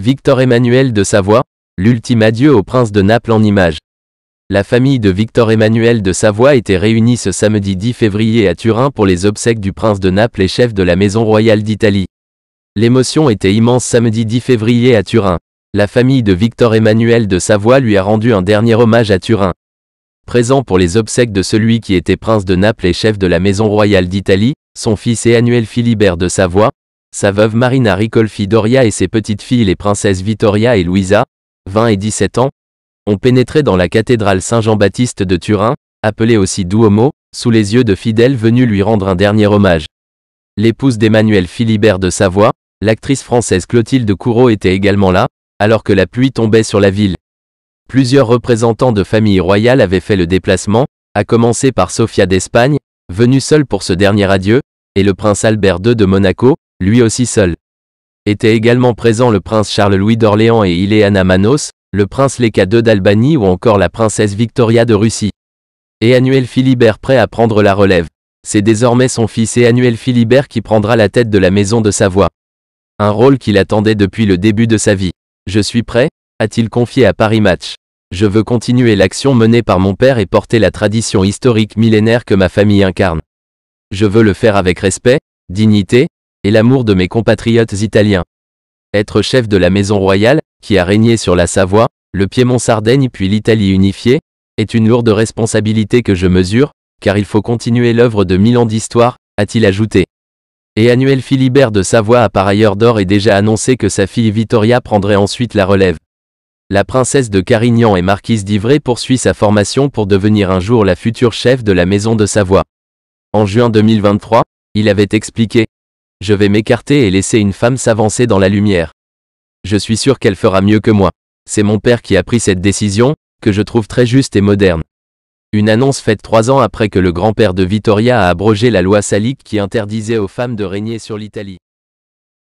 Victor Emmanuel de Savoie, l'ultime adieu au prince de Naples en image. La famille de Victor Emmanuel de Savoie était réunie ce samedi 10 février à Turin pour les obsèques du prince de Naples et chef de la maison royale d'Italie. L'émotion était immense samedi 10 février à Turin. La famille de Victor Emmanuel de Savoie lui a rendu un dernier hommage à Turin. Présent pour les obsèques de celui qui était prince de Naples et chef de la maison royale d'Italie, son fils Emmanuel Philibert de Savoie, sa veuve Marina Ricolfi Doria et ses petites filles les princesses Vittoria et Luisa, 20 et 17 ans, ont pénétré dans la cathédrale Saint-Jean-Baptiste de Turin, appelée aussi Duomo, sous les yeux de fidèles venus lui rendre un dernier hommage. L'épouse d'Emmanuel Philibert de Savoie, l'actrice française Clotilde Courau, était également là, alors que la pluie tombait sur la ville. Plusieurs représentants de familles royales avaient fait le déplacement, à commencer par Sofia d'Espagne, venue seule pour ce dernier adieu, et le prince Albert II de Monaco, lui aussi seul. Étaient également présents le prince Charles-Louis d'Orléans et Ileana Manos, le prince Leka II d'Albanie ou encore la princesse Victoria de Russie. Et Annuel Philibert prêt à prendre la relève. C'est désormais son fils Annuel Philibert qui prendra la tête de la maison de Savoie. Un rôle qu'il attendait depuis le début de sa vie. Je suis prêt, a-t-il confié à Paris Match. Je veux continuer l'action menée par mon père et porter la tradition historique millénaire que ma famille incarne. Je veux le faire avec respect, dignité, et l'amour de mes compatriotes italiens. Être chef de la maison royale, qui a régné sur la Savoie, le Piémont-Sardaigne puis l'Italie unifiée, est une lourde responsabilité que je mesure, car il faut continuer l'œuvre de mille ans d'histoire, a-t-il ajouté. Et Annuel Philibert de Savoie a par ailleurs d'or et déjà annoncé que sa fille Vittoria prendrait ensuite la relève. La princesse de Carignan et marquise d'Ivray poursuit sa formation pour devenir un jour la future chef de la maison de Savoie. En juin 2023, il avait expliqué je vais m'écarter et laisser une femme s'avancer dans la lumière. Je suis sûr qu'elle fera mieux que moi. C'est mon père qui a pris cette décision, que je trouve très juste et moderne. Une annonce faite trois ans après que le grand-père de Vittoria a abrogé la loi salique qui interdisait aux femmes de régner sur l'Italie.